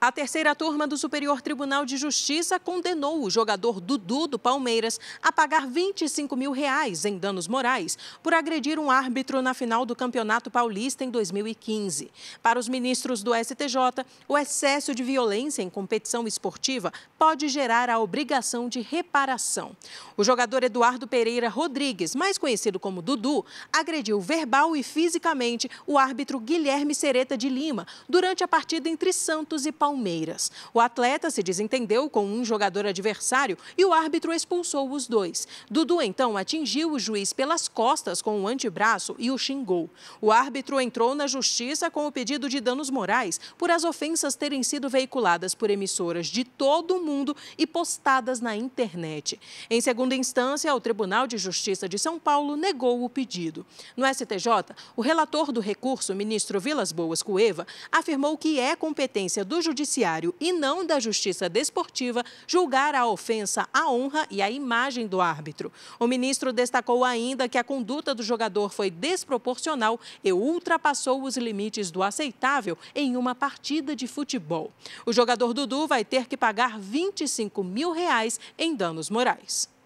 A terceira turma do Superior Tribunal de Justiça condenou o jogador Dudu do Palmeiras a pagar 25 mil reais em danos morais por agredir um árbitro na final do Campeonato Paulista em 2015. Para os ministros do STJ, o excesso de violência em competição esportiva pode gerar a obrigação de reparação. O jogador Eduardo Pereira Rodrigues, mais conhecido como Dudu, agrediu verbal e fisicamente o árbitro Guilherme Sereta de Lima durante a partida entre Santos e Palmeiras Palmeiras. O atleta se desentendeu com um jogador adversário e o árbitro expulsou os dois. Dudu então atingiu o juiz pelas costas com o antebraço e o xingou. O árbitro entrou na justiça com o pedido de danos morais por as ofensas terem sido veiculadas por emissoras de todo o mundo e postadas na internet. Em segunda instância, o Tribunal de Justiça de São Paulo negou o pedido. No STJ, o relator do recurso, ministro Vilas Boas Cueva, afirmou que é competência do judiciário Judiciário e não da Justiça Desportiva julgar a ofensa à honra e à imagem do árbitro. O ministro destacou ainda que a conduta do jogador foi desproporcional e ultrapassou os limites do aceitável em uma partida de futebol. O jogador Dudu vai ter que pagar 25 mil reais em danos morais.